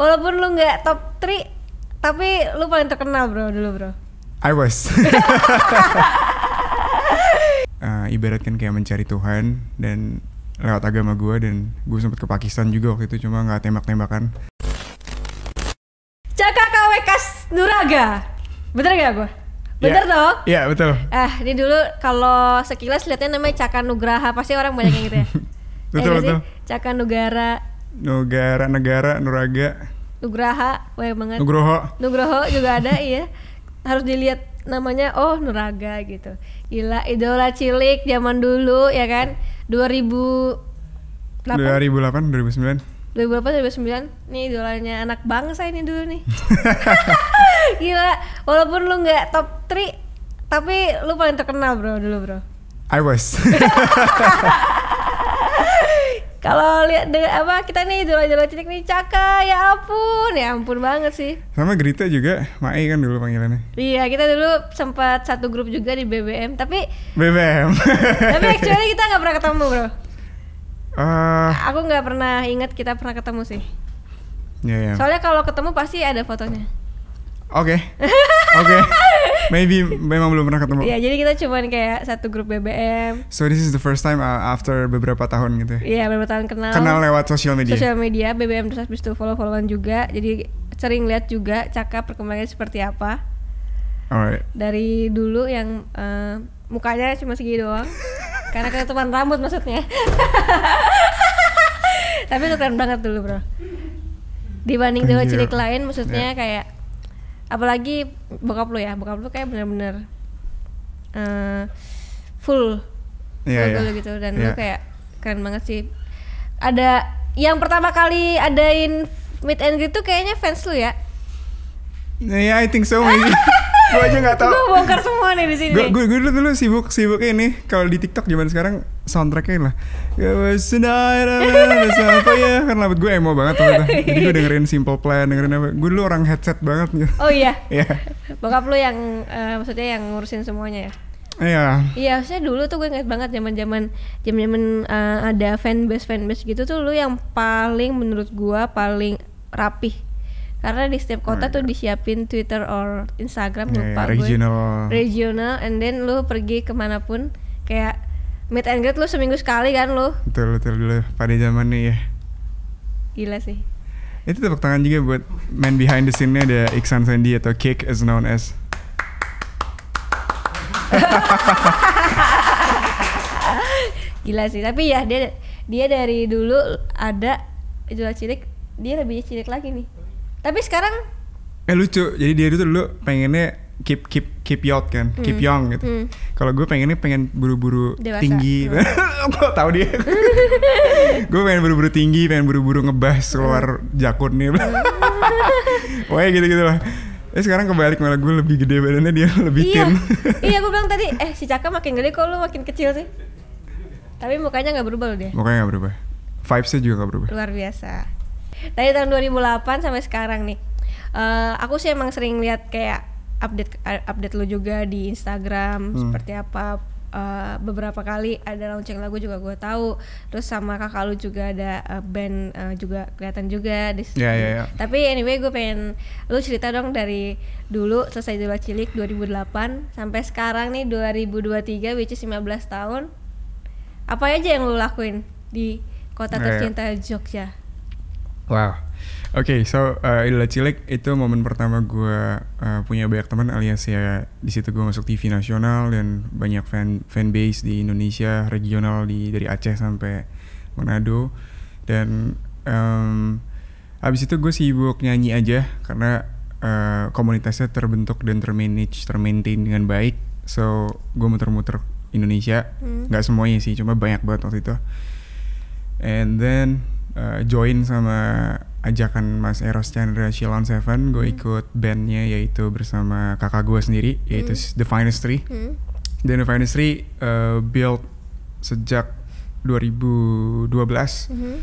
walaupun lu nggak top 3 tapi lu paling terkenal bro dulu bro I was uh, ibaratkan kayak mencari Tuhan dan lewat agama gue dan gue sempet ke Pakistan juga waktu itu cuma nggak tembak-tembakan Caka Wekas Nuraga bener gak gue? Bener yeah. dong? Iya yeah, ya, betul Eh ini dulu kalau sekilas liatnya namanya Caka Nugraha pasti orang banyak yang gitu ya Betul eh, betul sih? Caka Nugara Nugara Negara Nuraga Nugraha banyak banget Nugroho Nugroho juga ada iya harus dilihat namanya oh Nuraga gitu gila idola cilik zaman dulu ya kan 2008 2008 2009 2008 2009 nih idolanya anak bangsa ini dulu nih gila walaupun lu nggak top 3 tapi lu paling terkenal bro dulu bro I was kalau lihat dengan apa kita nih dulu jual cilik nih caka ya ampun ya ampun banget sih sama Gerita juga Mai kan dulu panggilannya iya kita dulu sempat satu grup juga di BBM tapi BBM tapi actually kita nggak pernah ketemu bro uh, aku nggak pernah ingat kita pernah ketemu sih yeah, yeah. soalnya kalau ketemu pasti ada fotonya Oke. Oke. Maybe memang belum pernah ketemu. Iya, jadi kita cuman kayak satu grup BBM. So this is the first time uh, after beberapa tahun gitu. Ya, yeah, beberapa tahun kenal. Kenal lewat sosial media. Sosial media, BBM terus habis itu follow-followan juga. Jadi sering lihat juga cakap perkembangannya seperti apa. Alright. Dari dulu yang uh, mukanya cuma segini doang. Karena ketutupan rambut maksudnya. Tapi itu keren banget dulu, Bro. Dibanding dengan cilik lain maksudnya yeah. kayak apalagi bokap lu ya bokap lu kayak bener-bener uh, full yeah, yeah. lu gitu dan yeah. lu kayak keren banget sih ada yang pertama kali adain meet and greet tuh kayaknya fans lu ya yeah I think so maybe iya. gue aja gak tau. gue bongkar semua nih di sini. Gue dulu dulu sibuk sibuk ini kalau di TikTok zaman sekarang soundtracknya lah. apa ya karena rambut gue emo banget tuh. Jadi gue dengerin Simple Plan, dengerin apa. Gue dulu orang headset banget gitu. Oh iya. Iya. Bokap lu yang uh, maksudnya yang ngurusin semuanya ya? Iya. Iya, saya dulu tuh gue inget banget zaman-zaman zaman-zaman uh, ada fanbase fanbase gitu tuh lu yang paling menurut gue paling rapih karena di setiap kota oh, tuh iya. disiapin Twitter or Instagram yeah, iya, lupa yeah, regional. gue regional and then lu pergi kemanapun kayak meet and greet lu seminggu sekali kan lu betul betul dulu pada zaman nih ya gila sih itu tepuk tangan juga buat man behind the scene-nya ada Iksan Sandy atau Kick as known as gila sih tapi ya dia dia dari dulu ada jual cilik dia lebih cilik lagi nih tapi sekarang Eh lucu, jadi dia itu dulu pengennya keep keep keep yacht kan, hmm. keep young gitu. Hmm. Kalau gue pengennya pengen buru-buru tinggi, hmm. kok tahu dia? gue pengen buru-buru tinggi, pengen buru-buru ngebas hmm. keluar hmm. jakun nih, wah gitu gitu lah. Eh sekarang kebalik malah gue lebih gede badannya dia lebih iya. thin. iya gue bilang tadi, eh si Caka makin gede kok lu makin kecil sih. Tapi mukanya nggak berubah loh dia. Mukanya nggak berubah. Vibesnya juga nggak berubah. Luar biasa dari tahun 2008 sampai sekarang nih uh, aku sih emang sering lihat kayak update update lu juga di Instagram hmm. seperti apa uh, beberapa kali ada launching lagu juga gue tahu terus sama kakak lu juga ada uh, band uh, juga kelihatan juga di Yeah, yeah, yeah. Ya. Tapi anyway gue pengen lu cerita dong dari dulu selesai dulu cilik 2008 sampai sekarang nih 2023 which is 15 tahun. Apa aja yang lu lakuin di kota ya, ya. tercinta yeah, yeah. Jogja? Wow. Oke, okay, so uh, eh, Idola Cilik itu momen pertama gue uh, punya banyak teman alias ya di situ gue masuk TV nasional dan banyak fan fanbase di Indonesia regional di dari Aceh sampai Manado dan um, abis itu gue sibuk nyanyi aja karena uh, komunitasnya terbentuk dan termanage termaintain dengan baik so gue muter-muter Indonesia hmm. nggak hmm. semuanya sih cuma banyak banget waktu itu and then uh, join sama ajakan Mas Eros Chandra Shilon Seven gue hmm. ikut bandnya yaitu bersama kakak gue sendiri yaitu hmm. The Finest Three hmm. dan The Finest Three uh, build sejak 2012 hmm.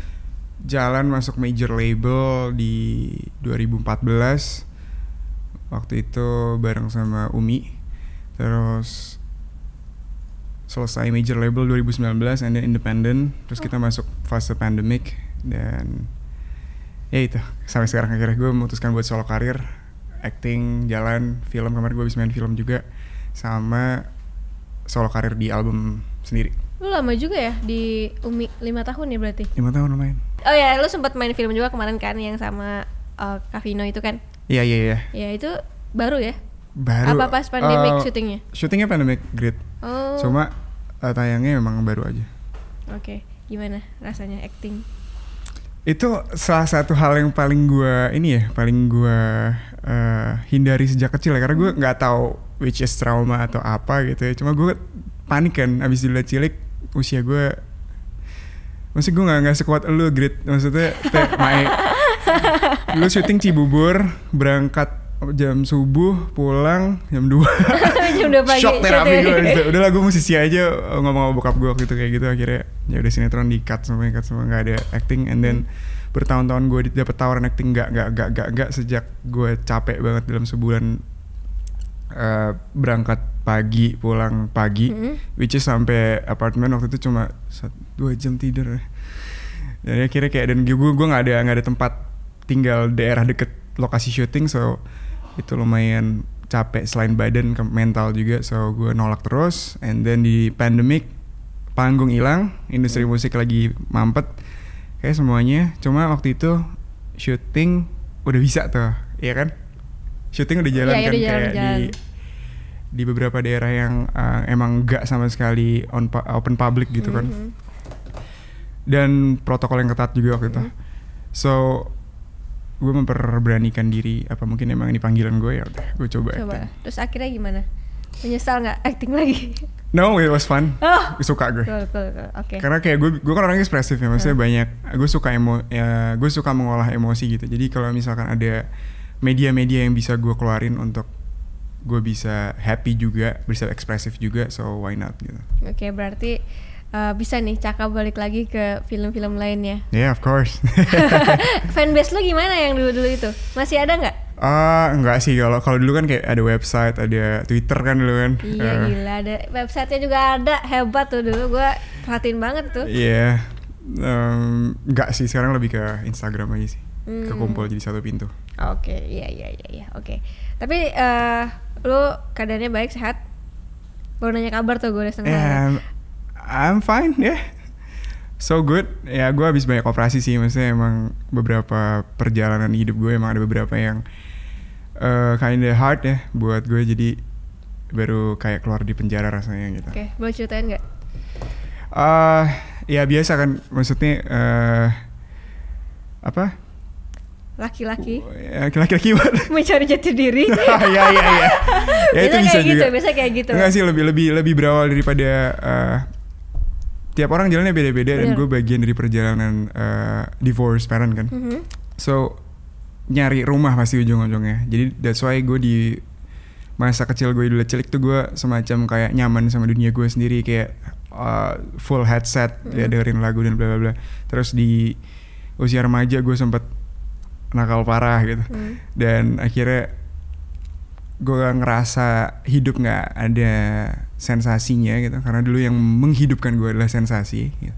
jalan masuk major label di 2014 waktu itu bareng sama Umi terus selesai major label 2019 and then independent terus kita oh. masuk fase pandemic dan ya itu sampai sekarang akhirnya gue memutuskan buat solo karir acting jalan film kemarin gue bisa main film juga sama solo karir di album sendiri lu lama juga ya di Umi lima tahun ya berarti lima tahun lumayan oh ya lu sempat main film juga kemarin kan yang sama uh, eh, Kavino itu kan iya iya iya ya itu baru ya baru apa pas pandemic uh, eh, syutingnya syutingnya pandemic grid oh. cuma uh, tayangnya memang baru aja oke okay. gimana rasanya acting itu salah satu hal yang paling gue ini ya paling gue uh, hindari sejak kecil ya karena gue hmm. nggak tahu which is trauma atau apa gitu ya cuma gue panik kan abis dilihat cilik usia gue masih gue nggak nggak sekuat lu grit maksudnya te, my, lu syuting Cibubur berangkat jam subuh pulang jam dua jam 2 pagi shock gitu terapi ya. gue gitu. udah lah gue musisi aja eh, ngomong sama bokap gue gitu kayak gitu akhirnya ya udah sinetron di cut semua cut semua nggak ada acting and then hmm. bertahun-tahun gue dapet tawaran acting gak gak gak gak gak sejak gue capek banget dalam sebulan uh, berangkat pagi pulang pagi hmm. which is sampai apartemen waktu itu cuma dua jam tidur dan akhirnya kayak dan gue gue nggak ada nggak ada tempat tinggal daerah deket lokasi syuting so itu lumayan capek selain badan ke mental juga so gue nolak terus and then di pandemic panggung hilang industri hmm. musik lagi mampet kayak semuanya cuma waktu itu syuting udah bisa tuh ya kan syuting udah iya, jalan ya, kan udah kayak jalan. di di beberapa daerah yang uh, emang gak sama sekali on open public gitu mm -hmm. kan mm-hmm. dan protokol yang ketat juga waktu mm -hmm. itu mm-hmm. so gue memperberanikan diri apa mungkin emang ini panggilan gue ya udah gue coba, coba. terus akhirnya gimana menyesal nggak acting lagi no it was fun oh. suka gue cool, cool, cool. Okay. karena kayak gue gue kan orang ekspresif ya maksudnya hmm. banyak gue suka emo ya gue suka mengolah emosi gitu jadi kalau misalkan ada media-media yang bisa gue keluarin untuk gue bisa happy juga bisa ekspresif juga so why not gitu oke okay, berarti uh, bisa nih cakap balik lagi ke film-film lainnya. Yeah, of course. Fanbase lu gimana yang dulu-dulu itu? Masih ada nggak? Ah, uh, enggak sih kalau kalau dulu kan kayak ada website, ada Twitter kan dulu kan. Iya, uh. gila ada websitenya juga ada. Hebat tuh dulu gue perhatiin banget tuh. Iya. Yeah. Um, enggak sih sekarang lebih ke Instagram aja sih. Hmm. Kekumpul jadi satu pintu. Oke, okay, iya iya iya iya. Oke. Okay. Tapi uh, lu keadaannya baik sehat? Baru nanya kabar tuh gue udah setengah. yeah, I'm fine ya yeah. so good ya gue habis banyak operasi sih maksudnya emang beberapa perjalanan hidup gue emang ada beberapa yang uh, kinda hard ya buat gue jadi baru kayak keluar di penjara rasanya gitu. Oke, okay, boleh ceritain nggak? Uh, ya biasa kan maksudnya uh, apa laki-laki ya, laki-laki buat. mencari jati diri ya ya ya, ya itu bisa kayak gitu, juga gitu, biasa kayak gitu enggak sih lebih lebih lebih berawal daripada uh, tiap orang jalannya beda-beda dan gue bagian dari perjalanan uh, divorce parent kan. Mm-hmm. So nyari rumah pasti ujung-ujungnya. Jadi that's why gue di masa kecil gue dulu cilik tuh gue semacam kayak nyaman sama dunia gue sendiri kayak uh, full headset mm-hmm. ya dengerin lagu dan bla bla bla. Terus di usia remaja gue sempet nakal parah gitu. Mm. Dan akhirnya gue ngerasa hidup nggak ada sensasinya gitu karena dulu yang menghidupkan gue adalah sensasi gitu.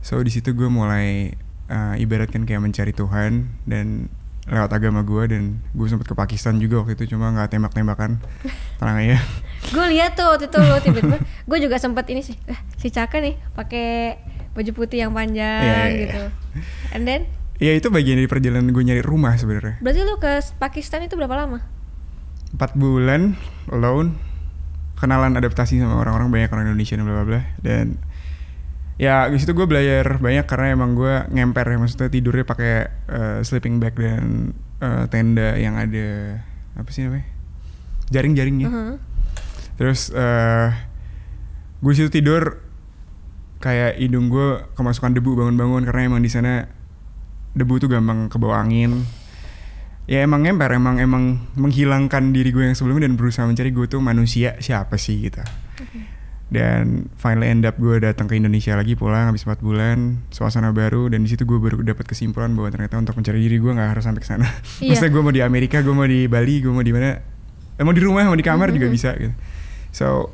so di situ gue mulai uh, ibaratkan kayak mencari Tuhan dan lewat agama gue dan gue sempet ke Pakistan juga waktu itu cuma nggak tembak-tembakan tenang aja gue lihat tuh waktu itu lo tiba-tiba gue juga sempet ini sih eh, si Caka nih pakai baju putih yang panjang yeah, yeah, iya. gitu yeah. and then ya itu bagian dari perjalanan gue nyari rumah sebenarnya berarti lo ke Pakistan itu berapa lama empat bulan alone kenalan adaptasi sama orang-orang banyak orang Indonesia dan bla bla bla dan ya di situ gue belajar banyak karena emang gue ngemper ya maksudnya tidurnya pakai uh, sleeping bag dan uh, tenda yang ada apa sih namanya jaring-jaringnya uh -huh. terus uh, eh, gue situ tidur kayak hidung gue kemasukan debu bangun-bangun karena emang di sana debu tuh gampang kebawa angin ya emang ngemper emang emang menghilangkan diri gue yang sebelumnya dan berusaha mencari gue tuh manusia siapa sih gitu dan finally end up gue datang ke Indonesia lagi pulang habis 4 bulan suasana baru dan di situ gue baru dapat kesimpulan bahwa ternyata untuk mencari diri gue nggak harus sampai ke sana iya. maksudnya gue mau di Amerika gue mau di Bali gue mau di mana eh, mau di rumah mau di kamar mm -hmm. juga bisa gitu so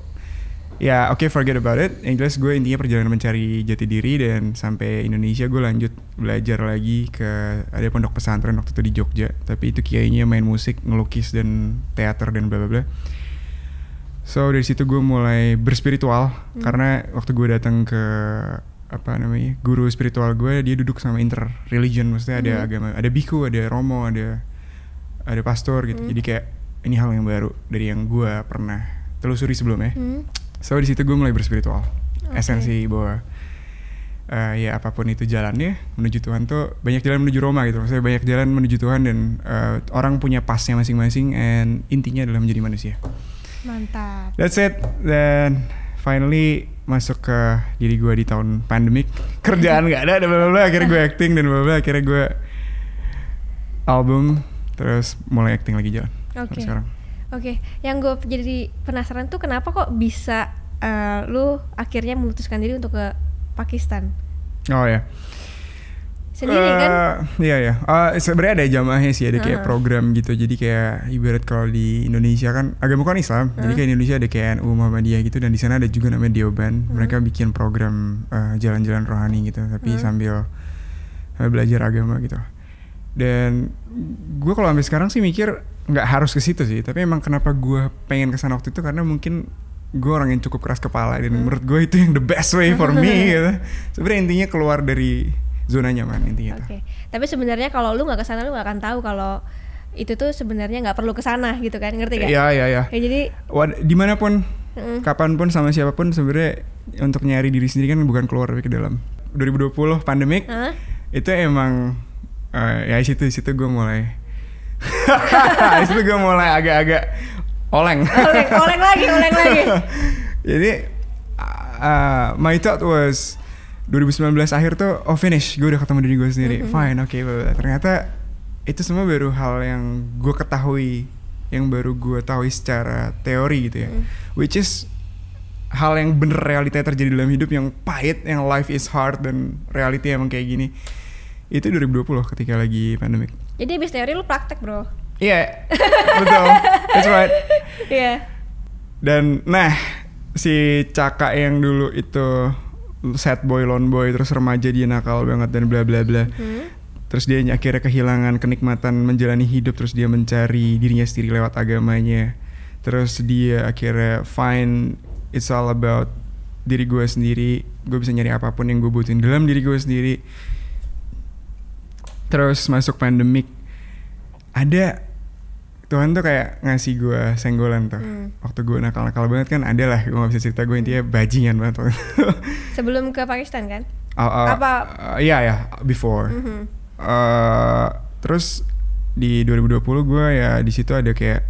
ya oke okay, forget about it yang jelas gue intinya perjalanan mencari jati diri dan sampai Indonesia gue lanjut belajar lagi ke ada pondok pesantren waktu itu di Jogja tapi itu kiainya main musik ngelukis dan teater dan bla bla bla so dari situ gue mulai berspiritual hmm. karena waktu gue datang ke apa namanya guru spiritual gue dia duduk sama inter religion maksudnya ada hmm. agama ada biku ada romo ada ada pastor gitu hmm. jadi kayak ini hal yang baru dari yang gue pernah telusuri sebelumnya hmm so di situ gue mulai berspiritual okay. esensi bahwa uh, ya apapun itu jalannya menuju Tuhan tuh banyak jalan menuju Roma gitu maksudnya banyak jalan menuju Tuhan dan uh, orang punya pasnya masing-masing and intinya adalah menjadi manusia mantap that's it dan finally masuk ke diri gue di tahun pandemik kerjaan nggak ada dan bla akhirnya gue acting dan beberapa akhirnya gue album terus mulai acting lagi jalan okay. sekarang Oke, okay. yang gue jadi penasaran tuh kenapa kok bisa uh, lu akhirnya memutuskan diri untuk ke Pakistan? Oh ya. Sendiri uh, kan? Eh, iya ya. Uh, Sebenarnya ada jamaahnya sih, ada kayak uh. program gitu. Jadi kayak ibarat kalau di Indonesia kan agama kan Islam. Uh. Jadi kayak Indonesia ada kayak NU Muhammadiyah gitu dan di sana ada juga namanya Dioban. Uh. Mereka bikin program jalan-jalan uh, jalan rohani gitu, tapi uh. sambil sambil belajar agama gitu. Dan gue kalau sampai sekarang sih mikir nggak harus ke situ sih tapi emang kenapa gue pengen kesana waktu itu karena mungkin gue orang yang cukup keras kepala dan hmm. menurut gue itu yang the best way for me gitu sebenarnya intinya keluar dari zona nyaman intinya okay. tapi sebenarnya kalau lu nggak kesana lu nggak akan tahu kalau itu tuh sebenarnya nggak perlu kesana gitu kan ngerti gak? Iya iya iya. Ya, jadi Wad, dimanapun, hmm. kapanpun sama siapapun sebenarnya untuk nyari diri sendiri kan bukan keluar tapi ke dalam. 2020 pandemik hmm? itu emang uh, ya situ situ gue mulai situ gue mulai agak-agak oleng oleng oleng lagi oleng lagi jadi uh, my thought was 2019 akhir tuh oh finish gue udah ketemu diri gue sendiri mm -hmm. fine oke okay, ternyata itu semua baru hal yang gue ketahui yang baru gue tahu secara teori gitu ya mm. which is hal yang bener realita terjadi dalam hidup yang pahit yang life is hard dan reality emang kayak gini itu 2020 ketika lagi pandemik jadi abis teori lu praktek bro iya yeah, betul that's right iya yeah. dan nah si caka yang dulu itu sad boy lone boy terus remaja dia nakal banget dan bla bla bla hmm. terus dia akhirnya kehilangan kenikmatan menjalani hidup terus dia mencari dirinya sendiri lewat agamanya terus dia akhirnya find it's all about diri gue sendiri gue bisa nyari apapun yang gue butuhin dalam diri gue sendiri terus masuk pandemik ada Tuhan tuh kayak ngasih gue senggolan tuh hmm. waktu gue nakal-nakal banget kan ada lah gue gak bisa cerita gue intinya bajingan banget waktu itu. sebelum ke Pakistan kan uh, uh, apa uh, iya ya before mm -hmm. uh, terus di 2020 gue ya di situ ada kayak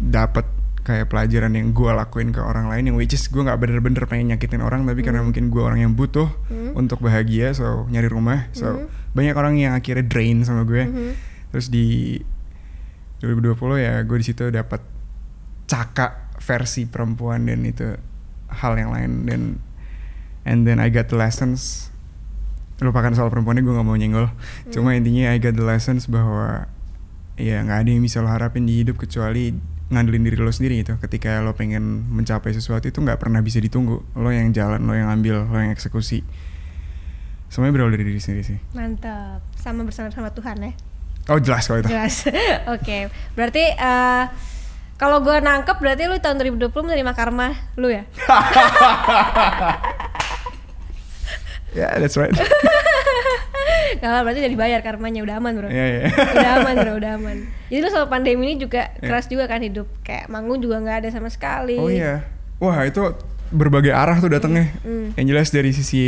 dapat kayak pelajaran yang gue lakuin ke orang lain yang which is gue nggak bener-bener pengen nyakitin orang tapi mm. karena hmm. mungkin gue orang yang butuh mm. untuk bahagia so nyari rumah so mm. banyak orang yang akhirnya drain sama gue hmm. terus di 2020 ya gue di situ dapat caka versi perempuan dan itu hal yang lain dan and then I got the lessons lupakan soal perempuannya gue nggak mau nyenggol mm. cuma intinya I got the lessons bahwa ya nggak ada yang bisa lo harapin di hidup kecuali ngandelin diri lo sendiri gitu ketika lo pengen mencapai sesuatu itu nggak pernah bisa ditunggu lo yang jalan lo yang ambil lo yang eksekusi semuanya berawal dari diri sendiri sih mantap sama bersama sama Tuhan ya oh jelas kalau itu jelas oke okay. berarti uh, kalau gue nangkep berarti lu tahun 2020 menerima karma lu ya ya yeah, that's right Kalau berarti udah dibayar karmanya udah aman bro. Yeah, iya. yeah. udah aman bro, udah aman. Jadi lo selama pandemi ini juga yeah. keras juga kan hidup. Kayak manggung juga nggak ada sama sekali. Oh iya. Wah itu berbagai arah tuh datangnya. Mm, mm. Yang jelas dari sisi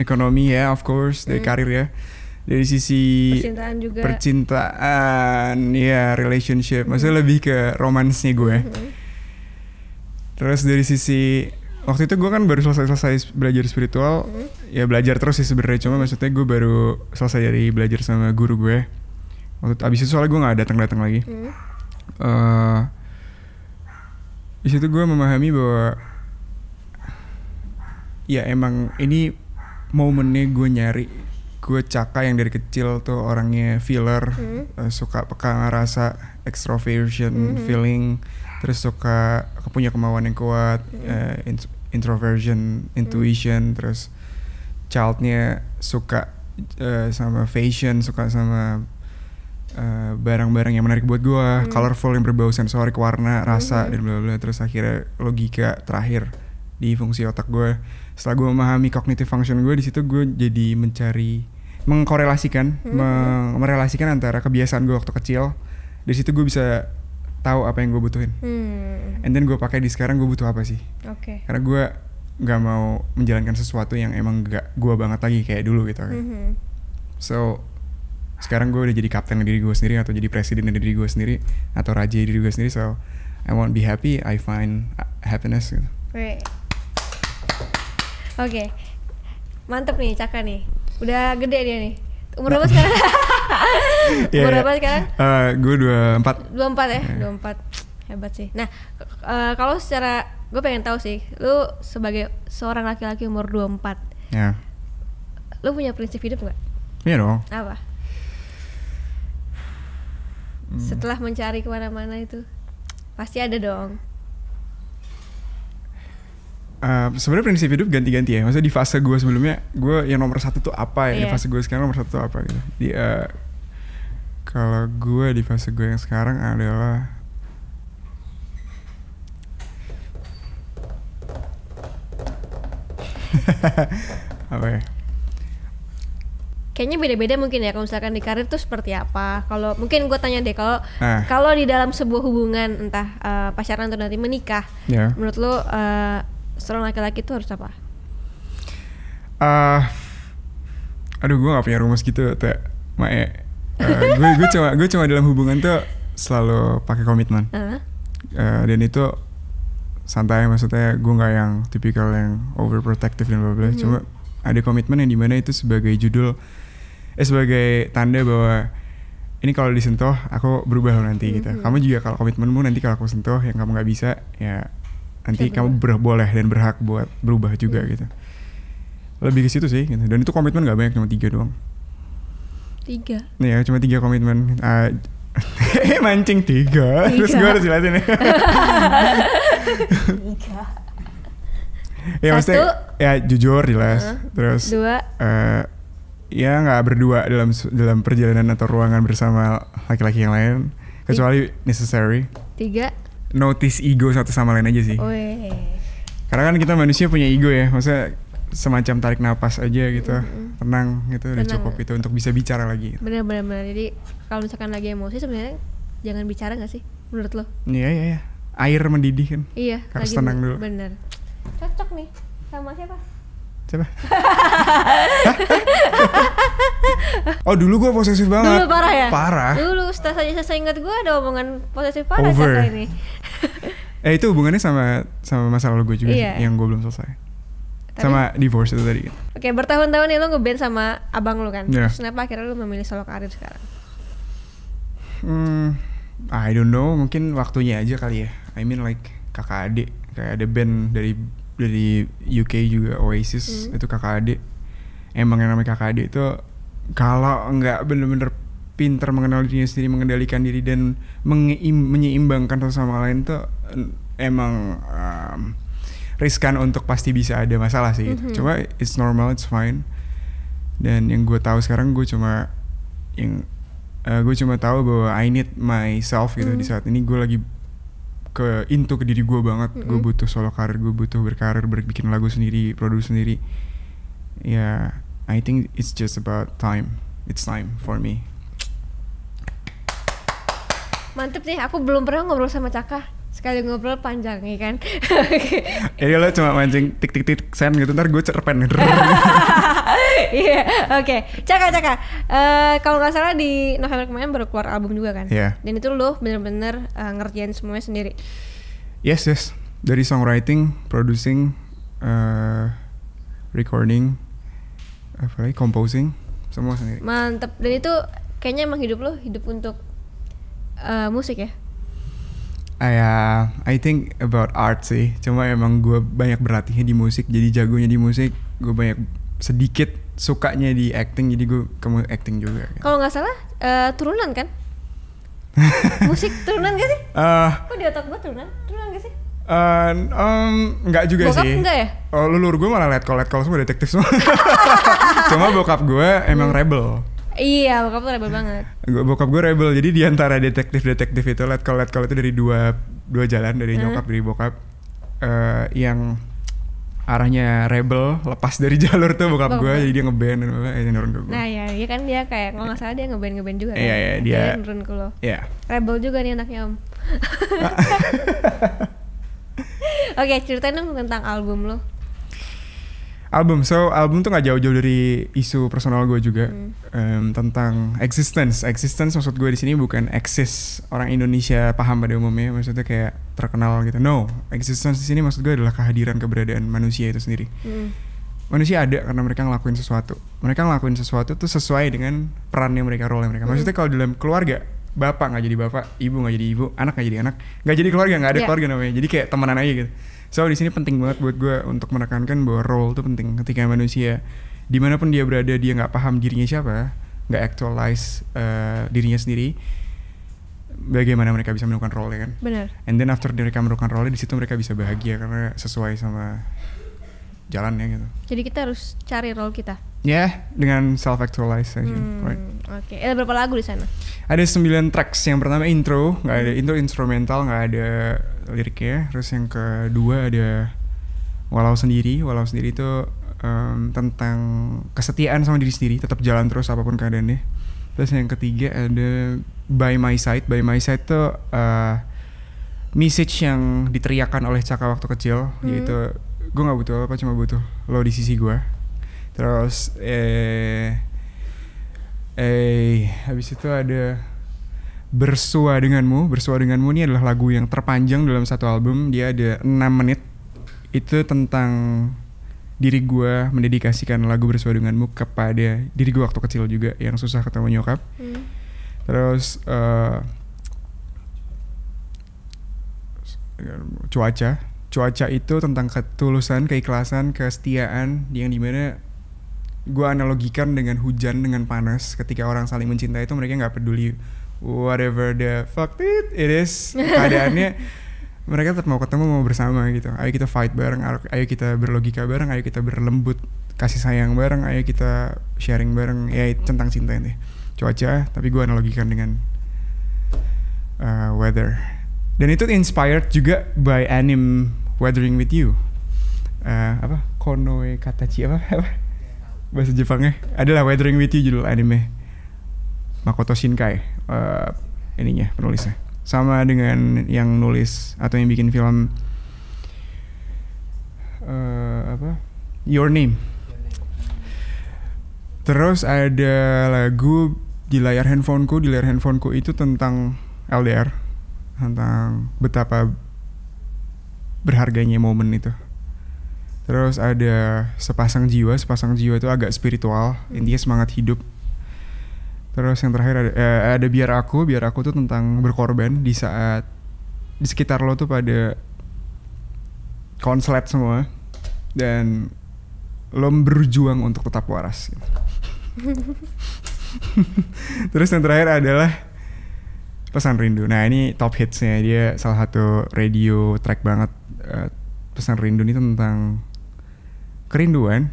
ekonomi ya, of course, dari mm. karir ya. Dari sisi percintaan juga. Percintaan, ya relationship. Mm. Maksudnya lebih ke romansnya gue. Mm. Terus dari sisi waktu itu gue kan baru selesai-selesai belajar spiritual mm-hmm. ya belajar terus sih sebenarnya cuma maksudnya gue baru selesai dari belajar sama guru gue waktu itu, abis itu soalnya gue nggak datang datang lagi hmm. uh, di situ gue memahami bahwa ya emang ini momennya gue nyari gue caka yang dari kecil tuh orangnya filler hmm. uh, suka peka ngerasa extroversion hmm. feeling terus suka punya kemauan yang kuat mm. uh, eh, in- introversion hmm. intuition mm. terus childnya suka uh, sama fashion suka sama eh, barang-barang uh, yang menarik buat gue mm. colorful yang berbau sensorik warna rasa mm. dan bla terus akhirnya logika terakhir di fungsi otak gue setelah gue memahami cognitive function gue di situ gue jadi mencari mengkorelasikan mm -hmm. merelasikan antara kebiasaan gue waktu kecil di situ gue bisa tahu apa yang gue butuhin hmm. and then gue pakai di sekarang gue butuh apa sih okay. karena gue nggak mau menjalankan sesuatu yang emang gak gue banget lagi kayak dulu gitu kan mm-hmm. so sekarang gue udah jadi kapten diri gue sendiri atau jadi presiden diri gue sendiri atau raja diri gue sendiri so I won't be happy I find uh, happiness gitu oke okay. mantep nih cakar nih udah gede dia nih Umur berapa sekarang? Iya, iya. sekarang? yeah, Umur berapa yeah. sekarang? Uh, gue 24 24 ya? Yeah. Iya. 24 Hebat sih Nah, uh, kalau secara Gue pengen tahu sih Lu sebagai seorang laki-laki umur 24 yeah. Lu punya prinsip hidup gak? Iya yeah, dong Apa? Hmm. Setelah mencari kemana-mana itu Pasti ada dong Uh, sebenarnya prinsip hidup ganti-ganti ya. Maksudnya di fase gue sebelumnya, gue yang nomor satu tuh apa ya? Yeah. Di iya. fase gue sekarang nomor satu apa gitu. Di uh, kalau gue di fase gue yang sekarang adalah apa ya? Kayaknya beda-beda mungkin ya kalau misalkan di karir tuh seperti apa. Kalau mungkin gue tanya deh kalau nah. kalau di dalam sebuah hubungan entah uh, pacaran atau nanti menikah, yeah. menurut lo uh, seorang laki-laki itu harus apa? Uh, aduh gue gak punya rumus gitu teh mae uh, eh, gue gue cuma gue cuma dalam hubungan tuh selalu pakai komitmen uh. Uh, dan itu santai maksudnya gue nggak yang tipikal yang overprotective dan bla bla hmm. cuma ada komitmen yang dimana itu sebagai judul eh sebagai tanda bahwa ini kalau disentuh aku berubah nanti mm -hmm. gitu mhm. kamu juga kalau komitmenmu nanti kalau aku sentuh yang kamu nggak bisa ya nanti Siap kamu ber boleh dan berhak buat berubah juga hmm. gitu lebih ke situ sih gitu. dan itu komitmen gak banyak cuma tiga doang tiga iya cuma tiga komitmen uh, mancing tiga, tiga. terus gue harus jelasin ya tiga ya Satu, ya jujur jelas uh, terus dua uh, ya nggak berdua dalam dalam perjalanan atau ruangan bersama laki-laki yang lain kecuali tiga. necessary tiga notice ego satu sama lain aja sih. Wee. Karena kan kita manusia punya ego ya, maksudnya semacam tarik napas aja gitu, mm-hmm. tenang gitu tenang. udah cukup itu untuk bisa bicara lagi. Benar-benar benar. Jadi kalau misalkan lagi emosi sebenarnya jangan bicara nggak sih menurut lo? Iya iya iya. Air mendidih kan. Iya. Harus tenang dulu. Bener. Cocok nih sama siapa? siapa oh dulu gue posesif banget dulu parah ya parah dulu setelah saya saya ingat gue ada omongan posesif parah Over. ini eh itu hubungannya sama sama masa lalu gue juga yeah. Iya. yang gue belum selesai Tapi, sama divorce itu tadi oke okay, bertahun-tahun ya lo ngeband sama abang lo kan yeah. terus kenapa akhirnya lo memilih solo karir sekarang hmm I don't know mungkin waktunya aja kali ya I mean like kakak adik kayak ada band dari dari UK juga Oasis hmm. itu kakak adik emang yang namanya kakak adik itu kalau nggak bener-bener pinter mengenal dirinya sendiri mengendalikan diri dan mengeim, menyeimbangkan satu sama lain tuh emang um, riskan untuk pasti bisa ada masalah sih gitu. mm-hmm. cuma it's normal it's fine dan yang gue tahu sekarang gue cuma yang uh, eh, gue cuma tahu bahwa I need myself gitu mm-hmm. di hmm. saat ini gue lagi ke intu ke diri gue banget mm -hmm. gue butuh solo karir gue butuh berkarir berbikin lagu sendiri produksi sendiri ya yeah, I think it's just about time it's time for me mantep nih aku belum pernah ngobrol sama Caka sekali ngobrol panjang ya kan jadi lo cuma mancing tik tik tik sen gitu ntar gue cerpen iya oke caka caka uh, eh, kalau nggak salah di November kemarin baru keluar album juga kan yeah. dan itu lo bener-bener uh, ngerjain semuanya sendiri yes yes dari songwriting producing uh, recording lagi, composing semua sendiri mantep dan itu kayaknya emang hidup lo hidup untuk uh, musik ya I, uh, ah, ya, I think about art sih. Cuma emang gue banyak berlatihnya di musik, jadi jagonya di musik. Gue banyak sedikit sukanya di acting, jadi gue kamu acting juga. Gitu. Kalau nggak salah uh, turunan kan? musik turunan gak sih? Uh, Kok di otak gue turunan? Turunan gak sih? Uh, ah, um, enggak juga bokap sih. enggak ya? Oh, lulur gue malah let call, let call semua detektif semua. Cuma bokap gue emang hmm. rebel. Iya, bokap gue rebel banget. bokap gue rebel. Jadi di antara detektif-detektif itu let call let call itu dari dua dua jalan dari hmm. nyokap dari bokap uh, yang arahnya rebel lepas dari jalur tuh bokap gue jadi dia ngeband dan lain nurun ke gue nah ya dia kan dia kayak kalau nggak salah dia ngeband ngeband juga iya, kan? iya iya dia, nurun ke lo iya rebel juga nih anaknya om oke okay, ceritain dong tentang album lo album so album tuh nggak jauh-jauh dari isu personal gue juga hmm. um, tentang existence existence maksud gue di sini bukan eksis orang Indonesia paham pada umumnya maksudnya kayak terkenal gitu no existence di sini maksud gue adalah kehadiran keberadaan manusia itu sendiri hmm. manusia ada karena mereka ngelakuin sesuatu mereka ngelakuin sesuatu tuh sesuai dengan perannya mereka role yang mereka hmm. maksudnya kalau dalam keluarga bapak nggak jadi bapak ibu nggak jadi ibu anak nggak jadi anak nggak jadi keluarga nggak ada yeah. keluarga namanya jadi kayak temenan aja gitu So di sini penting banget buat gue untuk menekankan bahwa role itu penting ketika manusia dimanapun dia berada dia nggak paham dirinya siapa, nggak actualize uh, dirinya sendiri, bagaimana mereka bisa menemukan role kan? Benar. And then after mereka menemukan role di situ mereka bisa bahagia karena sesuai sama jalannya gitu. Jadi kita harus cari role kita. Ya, yeah, dengan self actualize hmm, right? Oke, okay. ada berapa lagu di sana? Ada 9 tracks. Yang pertama intro, nggak ada intro instrumental, nggak ada liriknya terus yang kedua ada walau sendiri walau sendiri itu um, tentang kesetiaan sama diri sendiri tetap jalan terus apapun keadaannya terus yang ketiga ada by my side by my side itu uh, message yang diteriakan oleh Caka waktu kecil hmm. yaitu gue nggak butuh apa cuma butuh lo di sisi gue terus eh eh habis itu ada Bersua Denganmu. Bersua Denganmu ini adalah lagu yang terpanjang dalam satu album. Dia ada 6 menit. Itu tentang diri gue mendedikasikan lagu Bersua Denganmu kepada diri gue waktu kecil juga yang susah ketemu nyokap. Hmm. Terus uh, cuaca. Cuaca itu tentang ketulusan, keikhlasan, kesetiaan yang dimana gue analogikan dengan hujan dengan panas ketika orang saling mencintai itu mereka gak peduli whatever the fuck it, is keadaannya mereka tetap mau ketemu mau bersama gitu ayo kita fight bareng ayo kita berlogika bareng ayo kita berlembut kasih sayang bareng ayo kita sharing bareng ya itu tentang cinta ini cuaca tapi gue analogikan dengan uh, weather dan itu inspired juga by anime Weathering with You uh, apa Konoe Katachi apa apa bahasa Jepangnya adalah Weathering with You judul anime Makoto Shinkai uh, ininya penulisnya sama dengan yang nulis atau yang bikin film uh, apa Your Name terus ada lagu di layar handphoneku di layar handphoneku itu tentang LDR tentang betapa berharganya momen itu terus ada sepasang jiwa sepasang jiwa itu agak spiritual intinya semangat hidup Terus yang terakhir ada, eh, ada biar aku, biar aku tuh tentang berkorban di saat di sekitar lo tuh pada konslet semua dan lo berjuang untuk tetap waras. Gitu. Terus yang terakhir adalah pesan rindu. Nah ini top hitsnya dia salah satu radio track banget. Uh, pesan rindu ini tentang kerinduan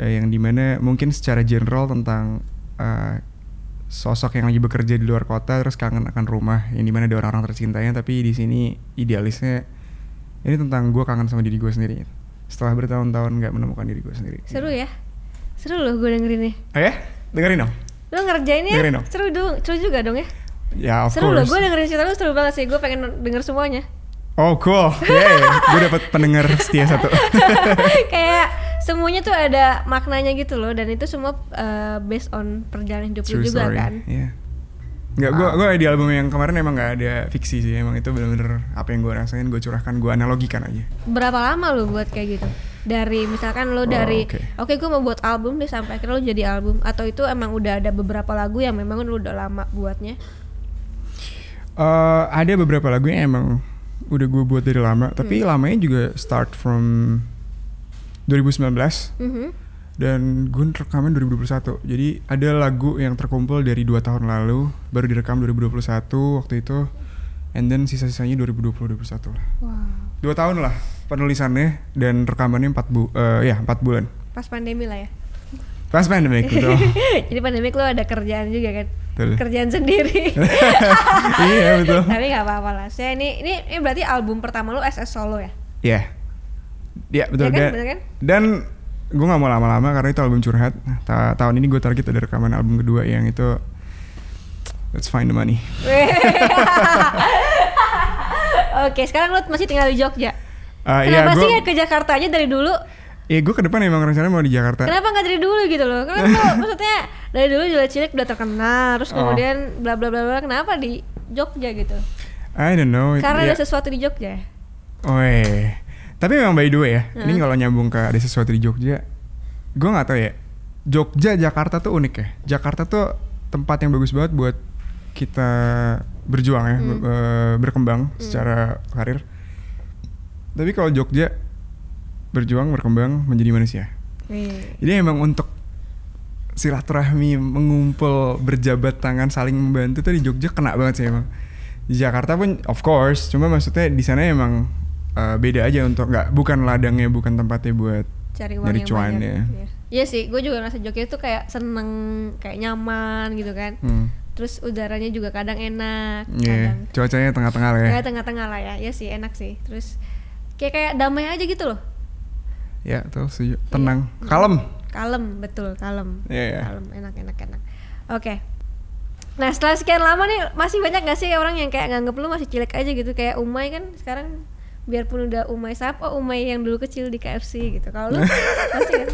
uh, yang dimana mungkin secara general tentang uh, sosok yang lagi bekerja di luar kota terus kangen akan rumah yang dimana ada orang-orang tercintanya tapi di sini idealisnya ini tentang gue kangen sama diri gue sendiri setelah bertahun-tahun nggak menemukan diri gue sendiri seru ya seru loh gue dengerinnya oh ya dengerin dong lo ngerjainnya dengerin dong. seru dong seru juga dong ya ya of seru loh gue dengerin cerita lo seru banget sih gue pengen denger semuanya oh cool yeah gue dapet pendengar setia satu kayak semuanya tuh ada maknanya gitu loh dan itu semua uh, based on perjalanan hidup True lu juga story. kan yeah. nggak gue gue di album yang kemarin emang gak ada fiksi sih, emang itu bener-bener apa yang gue rasain, gue curahkan, gue analogikan aja. Berapa lama lo buat kayak gitu? Dari misalkan lo oh, dari, oke okay. okay, gue mau buat album deh sampai akhirnya lo jadi album, atau itu emang udah ada beberapa lagu yang memang lo udah lama buatnya? Uh, ada beberapa lagu yang emang udah gue buat dari lama, tapi hmm. lamanya juga start from 2019 mm -hmm. dan gue rekaman 2021 jadi ada lagu yang terkumpul dari dua tahun lalu baru direkam 2021 waktu itu and then sisa-sisanya 2020 2021 lah wow. dua tahun lah penulisannya dan rekamannya empat bu uh, ya empat bulan pas pandemi lah ya pas pandemi betul jadi pandemi lo ada kerjaan juga kan betul. kerjaan sendiri iya betul tapi nggak apa-apa lah saya ini, ini ini berarti album pertama lo SS solo ya Iya. Yeah. Iya betul. Ya kan? Dan, kan? dan gue nggak mau lama-lama karena itu album curhat. Ta tahun ini gue target ada rekaman album kedua yang itu Let's Find the Money. Oke, sekarang lo masih tinggal di Jogja. Uh, Kenapa ya, gua, sih ke Jakarta aja dari dulu? Iya, gue ke depan emang rencananya mau di Jakarta. Kenapa nggak dari dulu gitu loh? Kenapa maksudnya dari dulu jual Cilik udah terkenal, terus oh. kemudian bla bla bla bla, kenapa di Jogja gitu? I don't know. Karena ya. ada sesuatu di Jogja. Oh, eh tapi memang by the way ya, hmm. ini kalau nyambung ke ada sesuatu di Jogja, gue nggak tahu ya. Jogja Jakarta tuh unik ya. Jakarta tuh tempat yang bagus banget buat kita berjuang ya, hmm. Eh, berkembang hmm. secara karir. Tapi kalau Jogja berjuang berkembang menjadi manusia. Hmm. Jadi emang untuk silaturahmi, mengumpul, berjabat tangan, saling membantu tuh di Jogja kena banget sih emang. Di Jakarta pun of course, cuma maksudnya di sana emang uh, beda aja untuk nggak bukan ladangnya bukan tempatnya buat cari uang nyari cuan gitu ya. Iya sih, gue juga ngerasa Jogja itu kayak seneng, kayak nyaman gitu kan. Hmm. Terus udaranya juga kadang enak. Yeah. Kadang. Cuacanya tengah-tengah lah ya. Kayak tengah-tengah lah ya, iya sih enak sih. Terus kayak kayak damai aja gitu loh. Ya, terus iya. tenang, yeah. kalem. Kalem, betul kalem. Yeah, yeah. Kalem, enak enak enak. Oke. Okay. Nah setelah sekian lama nih masih banyak gak sih orang yang kayak nganggep lu masih cilik aja gitu kayak Umay kan sekarang biarpun udah umai siapa oh, umai yang dulu kecil di KFC gitu kalau lu pasti kan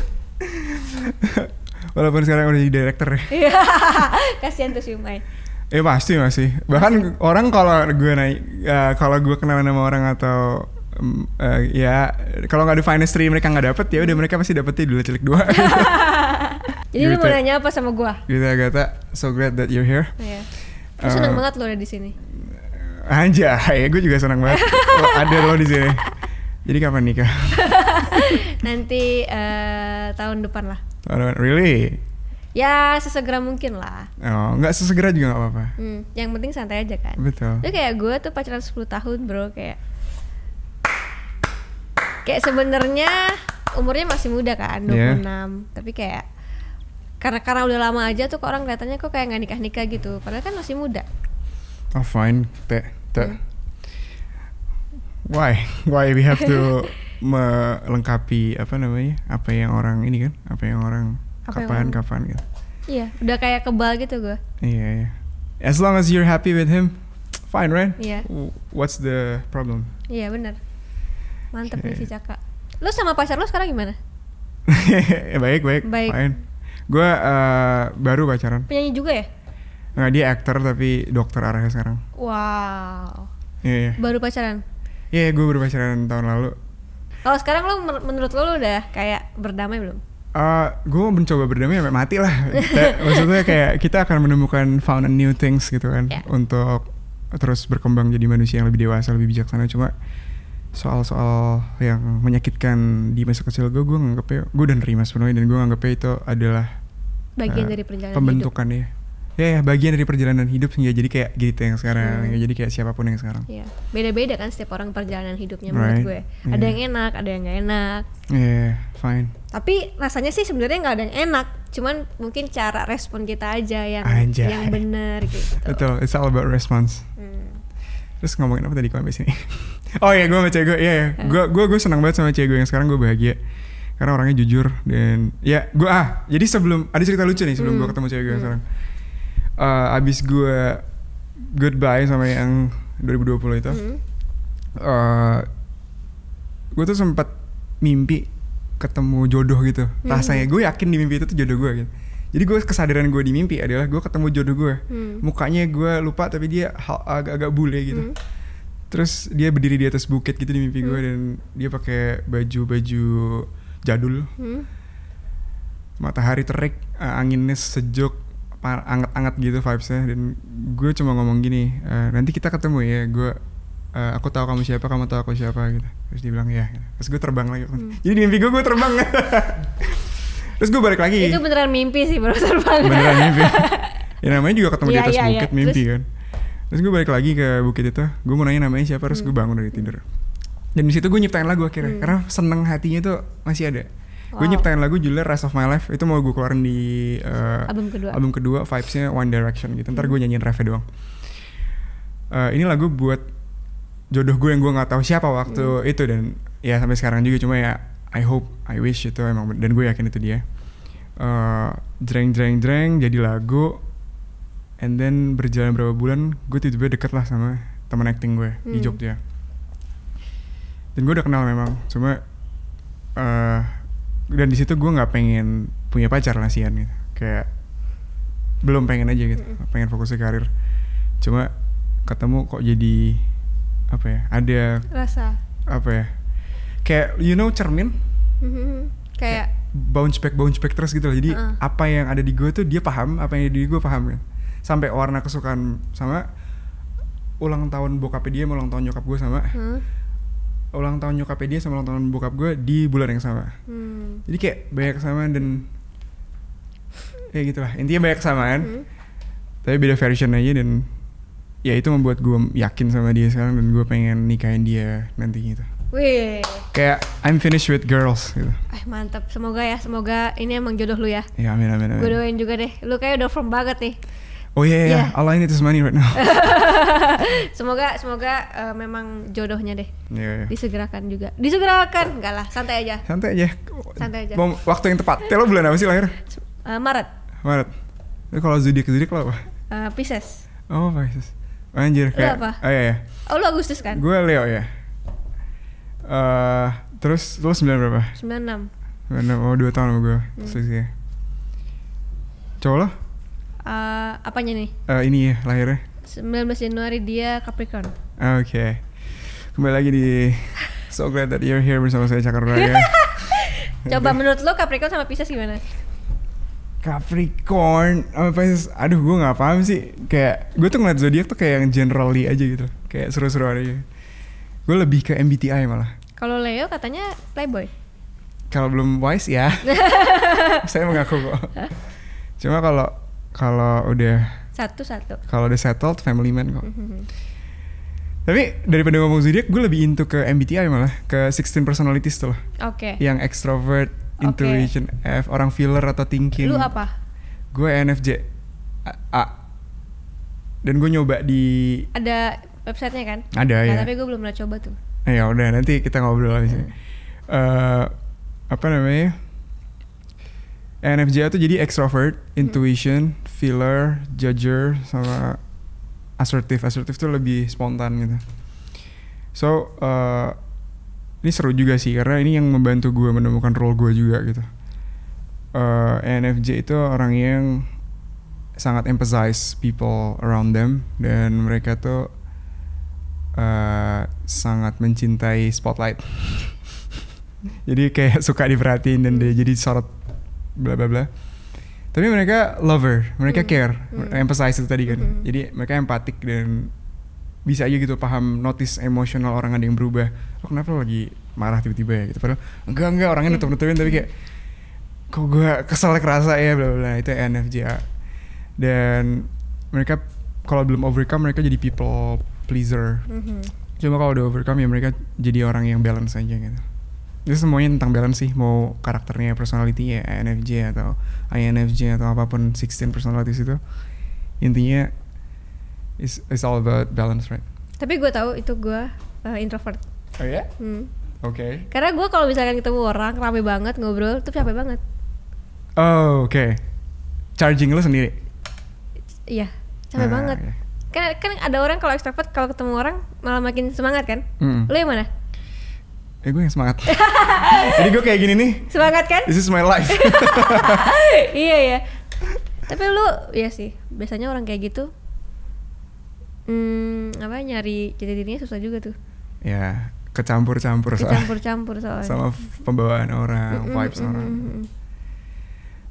walaupun sekarang udah jadi director ya iya. kasihan tuh si umai Eh pasti masih. Bahkan masih. orang kalau gue naik uh, kalau gue kenal nama orang atau um, uh, ya kalau nggak di stream mereka nggak dapet ya udah mereka pasti dapet dulu cilik dua. Jadi lu mau gitu. nanya apa sama gue? Gitu Agatha, so glad that you're here. Iya. Oh, yeah. Uh, seneng eh. banget lo ada di sini aja ya gue juga senang banget lo, oh, ada lo di sini jadi kapan nikah nanti uh, tahun depan lah tahun depan really ya sesegera mungkin lah oh nggak sesegera juga nggak apa-apa hmm, yang penting santai aja kan betul itu kayak gue tuh pacaran 10 tahun bro kayak kayak sebenarnya umurnya masih muda kan 26 iya. yeah. tapi kayak karena karena udah lama aja tuh kok orang kelihatannya kok kayak nggak nikah nikah gitu padahal kan masih muda Oh, fine. Te, te. Hmm. Why? Why we have to melengkapi apa namanya? Apa yang orang ini kan? Apa yang orang apa kapan yang kapan gitu. Iya, udah kayak kebal gitu gue. Iya, yeah, iya. Yeah. As long as you're happy with him, fine, right? Iya. Yeah. What's the problem? Iya, yeah, benar. Mantep okay. nih si iya. cakak. Lu sama pacar lu sekarang gimana? baik, baik, baik. Fine. Gue uh, baru pacaran. Penyanyi juga ya? nggak dia aktor tapi dokter arahnya sekarang. Wow. Iya. Yeah, yeah. Baru pacaran? Iya, yeah, gue baru pacaran tahun lalu. Kalau sekarang lo menurut lo, lo udah kayak berdamai belum? Uh, eh, gue mencoba berdamai sampai mati lah. maksudnya kayak kita akan menemukan found and new things gitu kan yeah. untuk terus berkembang jadi manusia yang lebih dewasa, lebih bijaksana. Cuma soal-soal yang menyakitkan di masa kecil gue, gue nganggepnya gue udah nerima sepenuhnya dan gue nganggepnya itu adalah bagian uh, dari perjalanan pembentukan hidup. ya ya, ya bagian dari perjalanan hidup sehingga ya. jadi kayak gitu yang sekarang hmm. Ya. jadi kayak siapapun yang sekarang ya beda-beda kan setiap orang perjalanan hidupnya right. menurut gue yeah. ada yang enak ada yang nggak enak ya yeah, iya. fine tapi rasanya sih sebenarnya nggak ada yang enak cuman mungkin cara respon kita aja yang Anjay. yang benar gitu betul it's all about response hmm. terus ngomongin apa tadi kau sini ini oh ya gue sama cewek gue ya gue gue gue senang banget sama cewek gue yang sekarang gue bahagia karena orangnya jujur dan ya gue ah jadi sebelum ada cerita lucu nih sebelum hmm. gue ketemu cewek gue hmm. sekarang uh, abis gue goodbye sama yang 2020 itu mm. uh, eh, gue tuh sempat mimpi ketemu jodoh gitu mm. rasanya gue yakin di mimpi itu tuh jodoh gue gitu jadi gue kesadaran gue di mimpi adalah gue ketemu jodoh gue mm. mukanya gue lupa tapi dia agak-agak bule gitu mm. terus dia berdiri di atas bukit gitu di mimpi hmm. gue dan dia pakai baju-baju jadul Hmm. matahari terik eh, anginnya sejuk anget-anget gitu vibesnya dan gue cuma ngomong gini e, nanti kita ketemu ya gue uh, aku tahu kamu siapa kamu tahu aku siapa gitu terus dia bilang ya gitu. terus gue terbang lagi hmm. jadi di mimpi gue gue terbang terus gue balik lagi itu beneran mimpi sih baru terbang beneran mimpi ya namanya juga ketemu ya, di iya, atas ya, bukit mimpi kan terus gue balik lagi ke bukit itu gue mau nanya namanya siapa terus hmm. gue bangun dari tidur dan di situ gue nyiptain lagu akhirnya hmm. karena seneng hatinya tuh masih ada Wow. Gue nyiptain lagu judulnya Rest of My Life itu mau gue keluarin di uh, album kedua. Album kedua vibesnya One Direction gitu. Ntar gue hmm. nyanyiin refnya doang. Uh, ini lagu buat jodoh gue yang gue nggak tahu siapa waktu hmm. itu dan ya sampai sekarang juga cuma ya I hope I wish itu emang dan gue yakin itu dia. Uh, eh, jreng jreng jreng jadi lagu and then berjalan berapa bulan gue tiba-tiba deket lah sama teman acting gue hmm. di dia dan gue udah kenal memang cuma uh, dan di situ gue nggak pengen punya pacar nasian gitu kayak belum pengen aja gitu mm pengen fokus ke karir cuma ketemu kok jadi apa ya ada rasa apa ya kayak you know cermin mm -hmm. kayak, kayak bounce back bounce back terus gitu loh jadi uh apa yang ada di gue tuh dia paham apa yang ada di gue paham kan sampai warna kesukaan sama ulang tahun bokap dia ulang tahun nyokap gue sama hmm ulang tahun nyokapnya dia sama ulang tahun bokap gue di bulan yang sama hmm. jadi kayak banyak kesamaan dan ya gitulah intinya banyak kesamaan hmm. tapi beda version aja dan ya itu membuat gue yakin sama dia sekarang dan gue pengen nikahin dia nanti gitu Wih. Kayak I'm finished with girls gitu. eh mantap. Semoga ya, semoga ini emang jodoh lu ya. Ya amin amin amin. Gue doain juga deh. Lu kayak udah firm banget nih. Oh iya, yeah, yeah. yeah. all I need is money right now. semoga semoga uh, memang jodohnya deh. Yeah, yeah. Disegerakan juga. Disegerakan, enggak lah, santai aja. Santai aja. Santai aja. waktu yang tepat. Telo bulan apa sih lahir? Uh, Maret. Maret. Tapi kalau zodiak zodiak lo apa? Uh, Pisces. Oh Pisces. Oh, anjir. Kayak, lo apa? Oh iya, iya. Oh lo Agustus kan? Gue Leo ya. Uh, terus lo sembilan berapa? Sembilan enam. Sembilan enam. Oh dua tahun sama gue. Hmm. Coba Cowok lo? Uh, apanya nih? Uh, ini ya lahirnya. 19 Januari dia Capricorn. Ah, oke. Okay. Kembali lagi di So glad that you're here bersama saya Cakar Raya. Coba menurut lo Capricorn sama Pisces gimana? Capricorn apa Pisces? Aduh, gue nggak paham sih. Kayak gue tuh ngeliat zodiak tuh kayak yang generally aja gitu. Kayak seru seru aja. Gue lebih ke MBTI malah. Kalau Leo katanya playboy. Kalau belum wise ya. saya mengaku kok. Cuma kalau kalau udah satu satu kalau udah settled family man kok mhm. tapi daripada ngomong zodiak gue lebih into ke MBTI malah ke 16 personalities tuh loh oke okay. yang extrovert intuition F orang filler atau thinking lu apa gue ENFJ A, A. dan gue nyoba di ada websitenya kan ada nah, ya tapi gue belum pernah coba tuh nah, ya udah nanti kita ngobrol lagi. hmm. uh, apa namanya ENFJ itu jadi extrovert mhm. intuition hmm filler, judger, sama assertive. Assertive tuh lebih spontan gitu. So uh, ini seru juga sih karena ini yang membantu gue menemukan role gue juga gitu. Uh, eh, ENFJ itu orang yang sangat emphasize people around them dan mereka tuh uh, sangat mencintai spotlight. jadi kayak suka diperhatiin dan dia jadi sorot bla bla bla tapi mereka lover mereka mm. care mm. emphasize itu tadi kan mm. jadi mereka empatik dan bisa aja gitu paham notice emosional orang ada yang berubah lo oh, kenapa lo lagi marah tiba-tiba ya gitu padahal enggak enggak orangnya hmm. nutup nutupin tapi kayak hmm. kok gue kesel kerasa ya bla bla itu ENFJA dan mereka kalau belum overcome mereka jadi people pleaser mm -hmm. cuma kalau udah overcome ya mereka jadi orang yang balance aja gitu jadi semuanya tentang balance sih mau karakternya personality ya INFJ atau INFJ atau apapun 16 personalities itu intinya is is all about balance right tapi gue tau itu gue uh, introvert oh ya yeah? hmm. oke okay. karena gue kalau misalkan ketemu orang rame banget ngobrol tuh capek banget oh oke okay. charging lo sendiri iya capek nah, banget Okay. Iya. kan kan ada orang kalau extrovert kalau ketemu orang malah makin semangat kan mm. lu yang mana Eh gue yang semangat. Jadi gue kayak gini nih. Semangat kan? This is my life. iya ya. Tapi lu ya sih, biasanya orang kayak gitu hmm, apa nyari jadi dirinya susah juga tuh. Ya, kecampur-campur Kecampur-campur soalnya. Sama pembawaan orang, mm -mm, vibes orang. Mm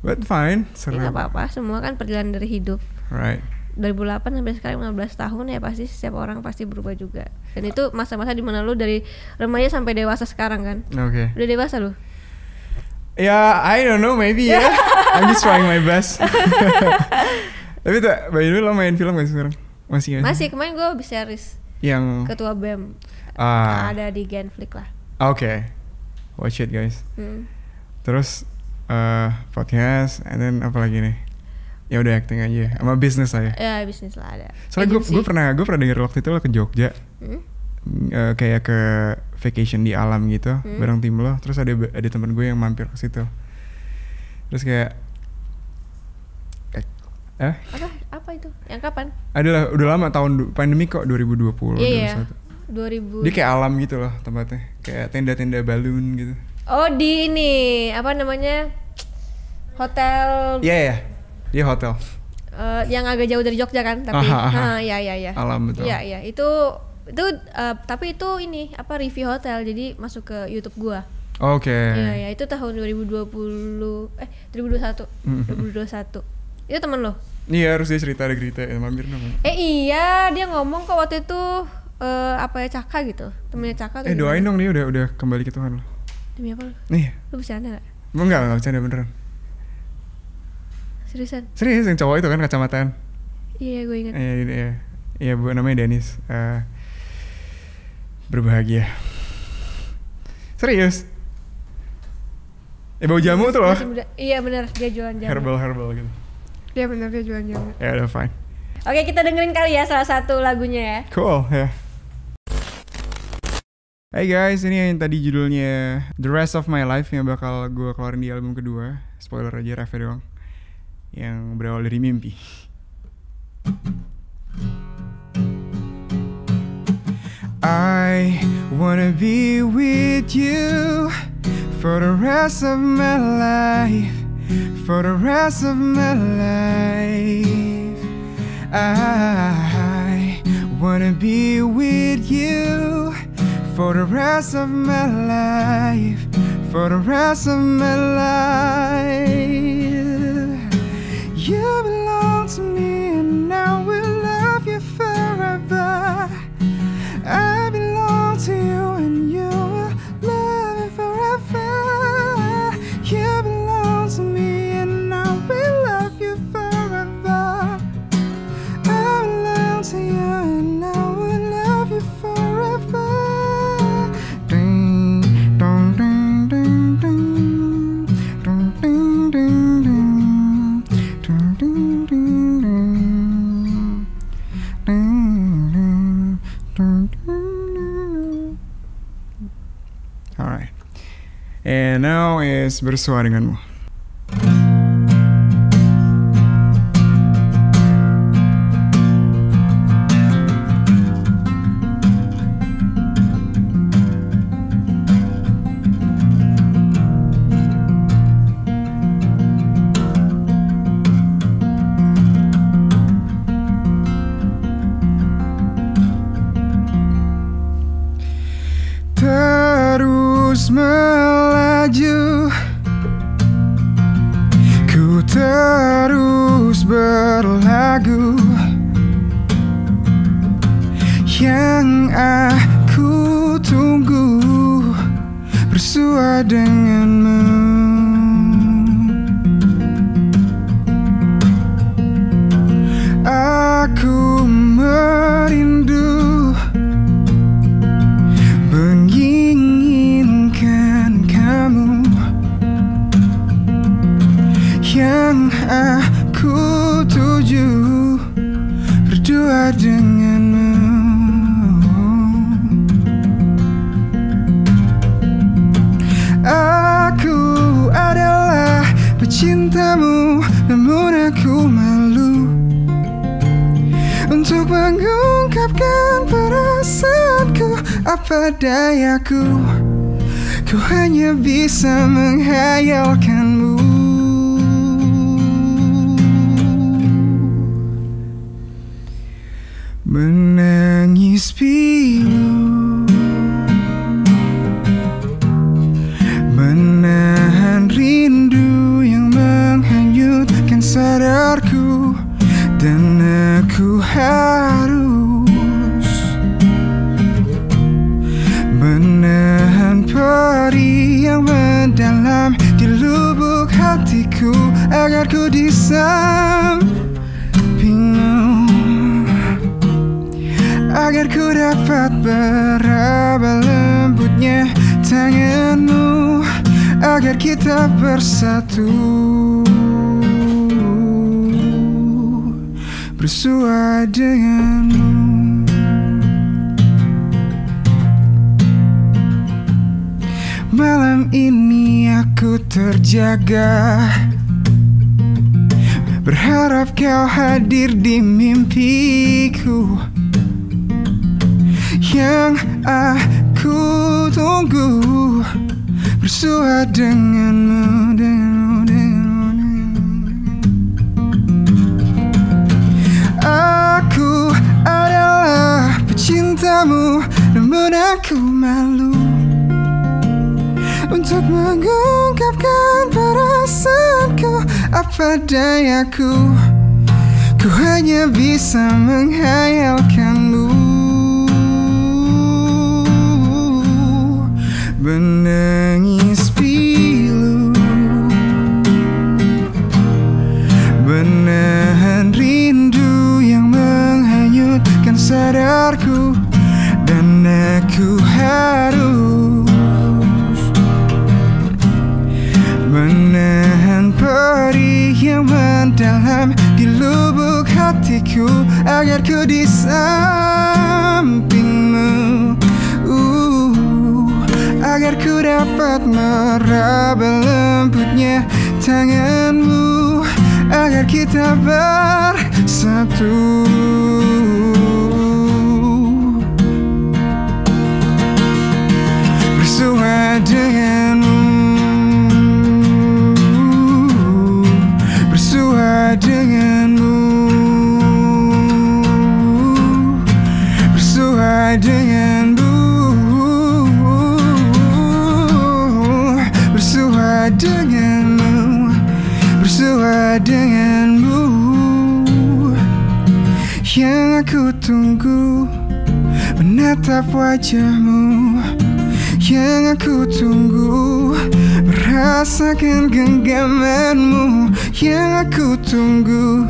But fine, seru. Ya, apa-apa, semua kan perjalanan dari hidup. Right. 2008 sampai sekarang 15 tahun ya pasti setiap orang pasti berubah juga dan itu masa-masa dimana lu dari remaja sampai dewasa sekarang kan okay. udah dewasa lu ya yeah, I don't know maybe ya yeah. I'm just trying my best tapi tuh by the way lo main film gak sih sekarang masih gak masih kemarin gue habis series yang ketua bem uh, ah. ada di Genflix lah oke okay. watch it guys hmm. terus uh, podcast and then apa lagi nih ya udah acting aja sama bisnis lah ya, ya bisnis lah ada soalnya gue gue pernah gue pernah denger waktu itu lo ke Jogja hmm? uh, kayak ke vacation di alam gitu hmm? bareng tim lo terus ada ada teman gue yang mampir ke situ terus kayak eh, eh? Apa apa itu? Yang kapan? Adalah udah lama tahun pandemi kok 2020. Iya. Yeah, 2000. Dia kayak alam gitu loh tempatnya. Kayak tenda-tenda balon gitu. Oh, di ini apa namanya? Hotel Iya, yeah, yeah di hotel uh, yang agak jauh dari Jogja kan tapi aha, aha. Nah, ya ya ya alam betul ya ya itu itu uh, tapi itu ini apa review hotel jadi masuk ke YouTube gua oke okay. ya ya itu tahun 2020 eh 2021 2021 mhm. itu temen lo iya harus dia cerita ada cerita ya mampir dong eh iya dia ngomong kok waktu itu uh, apa ya Caka gitu temennya Caka eh doain gimana? dong nih udah udah kembali ke Tuhan lo demi apa lo nih lu bercanda nggak, enggak enggak bercanda beneran seriusan serius yang cowok itu kan kacamataan iya gue ingat iya, iya iya iya bu namanya Denis uh, eh, berbahagia serius ya bau iya, jamu tuh loh iya benar dia jualan jamu herbal herbal gitu iya benar dia jualan jamu ya yeah, udah fine oke kita dengerin kali ya salah satu lagunya ya cool ya yeah. Hey guys, ini yang tadi judulnya The Rest of My Life yang bakal gue keluarin di album kedua. Spoiler aja, Raffi doang. yang berawal dari mimpi. I wanna be with you for the rest of my life, for the rest of my life. I wanna be with you for the rest of my life, for the rest of my life. You belong to me and I will love you forever I belong to you Alright. And now is bersuara denganmu. Untuk mengungkapkan perasaanku Apa dayaku Ku hanya bisa menghayalkanmu Menangis biar Agar ku di sampingmu Agar ku dapat beraba lembutnya tanganmu Agar kita bersatu Bersua denganmu Malam ini aku terjaga Berharap kau hadir di mimpiku Yang aku tunggu Bersua denganmu, denganmu, denganmu, denganmu. Aku adalah pecintamu Namun aku malu untuk mengungkapkan perasaanku Apa dayaku Ku hanya bisa menghayalkanmu Menangis pilu Menahan rindu yang menghanyutkan sadarku Dan aku harus Menahan perih yang mendalam di lubuk hatiku Agar ku di sampingmu uh, Agar ku dapat meraba lembutnya tanganmu Agar kita bersatu tunggu Menatap wajahmu Yang aku tunggu Merasakan genggamanmu Yang aku tunggu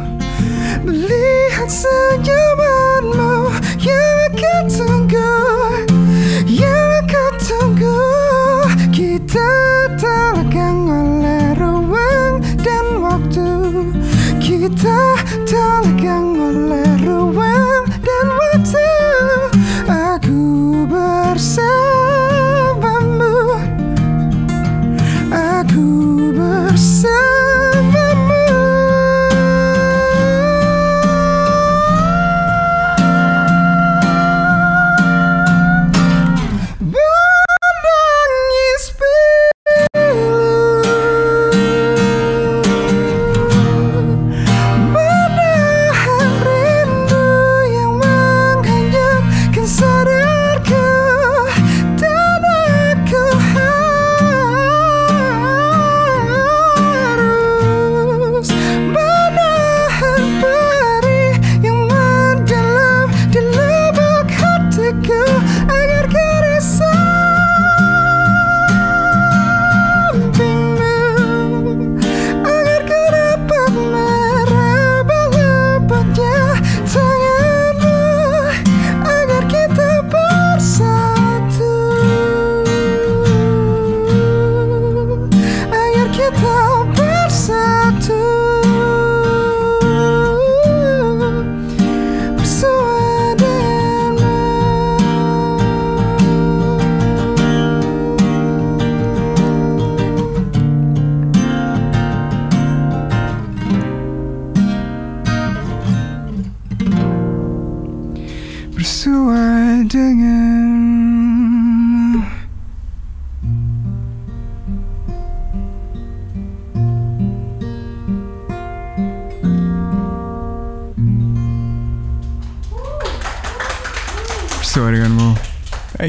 Melihat senyumanmu Yang aku tunggu Yang aku tunggu Kita terkang oleh ruang dan waktu Kita terkang oleh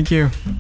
Thank you.